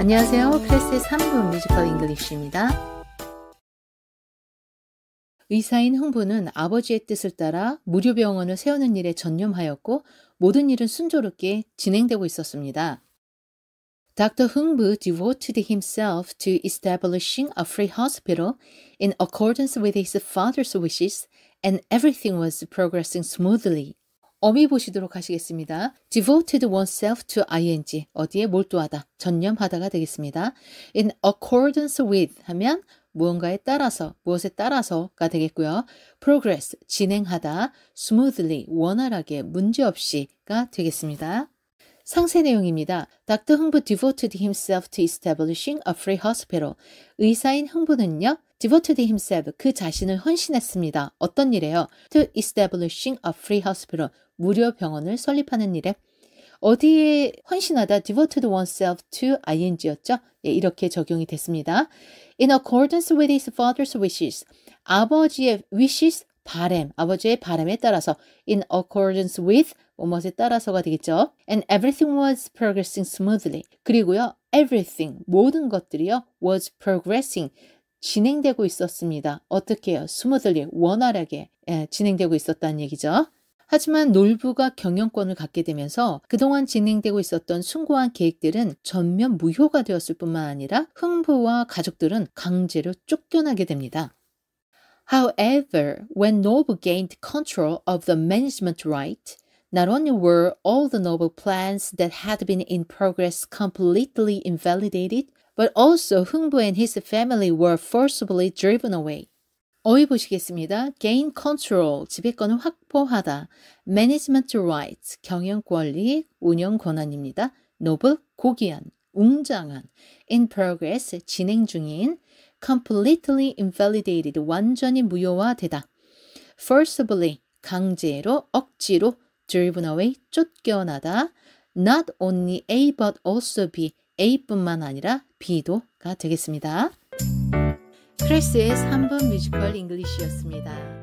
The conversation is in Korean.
안녕하세요. 클래스의 3부 뮤지컬 잉글리쉬입니다. 의사인 흥부는 아버지의 뜻을 따라 무료 병원을 세우는 일에 전념하였고 모든 일은 순조롭게 진행되고 있었습니다. Dr. 흥부 devoted himself to establishing a free hospital in accordance with his father's wishes and everything was progressing smoothly. 어미 보시도록 하시겠습니다. devoted oneself to ing 어디에 몰두하다, 전념하다가 되겠습니다. in accordance with 하면 무언가에 따라서, 무엇에 따라서가 되겠고요. progress, 진행하다, smoothly, 원활하게, 문제없이가 되겠습니다. 상세 내용입니다. 닥터 흥부 devoted himself to establishing a free hospital. 의사인 흥부는요. devoted himself, 그 자신을 헌신했습니다. 어떤 일에요? to establishing a free hospital, 무료 병원을 설립하는 일에 어디에 헌신하다 devoted oneself to ing였죠. 예, 이렇게 적용이 됐습니다. In accordance with his father's wishes, 아버지의 wishes 바램, 아버지의 바램에 따라서 in accordance with 무엇에 따라서가 되겠죠. And everything was progressing smoothly. 그리고요, everything 모든 것들이요 was progressing 진행되고 있었습니다. 어떻게요? 스무들리 원활하게 예, 진행되고 있었다는 얘기죠. 하지만 놀부가 경영권을 갖게 되면서 그동안 진행되고 있었던 숭고한 계획들은 전면 무효가 되었을 뿐만 아니라 흥부와 가족들은 강제로 쫓겨나게 됩니다. However, when Noble gained control of the management right, Not only were all the noble plans that had been in progress completely invalidated, but also Hungbu and his family were forcibly driven away. 어휘 보시겠습니다. gain control, 지배권을 확보하다. management rights, 경영 권리, 운영 권한입니다. noble, 고귀한, 웅장한. in progress, 진행 중인. completely invalidated, 완전히 무효화되다. forcibly, 강제로, 억지로, driven away, 쫓겨나다. not only A but also B, A뿐만 아니라 B도가 되겠습니다. 크레스의 3분 뮤지컬 잉글리쉬였습니다.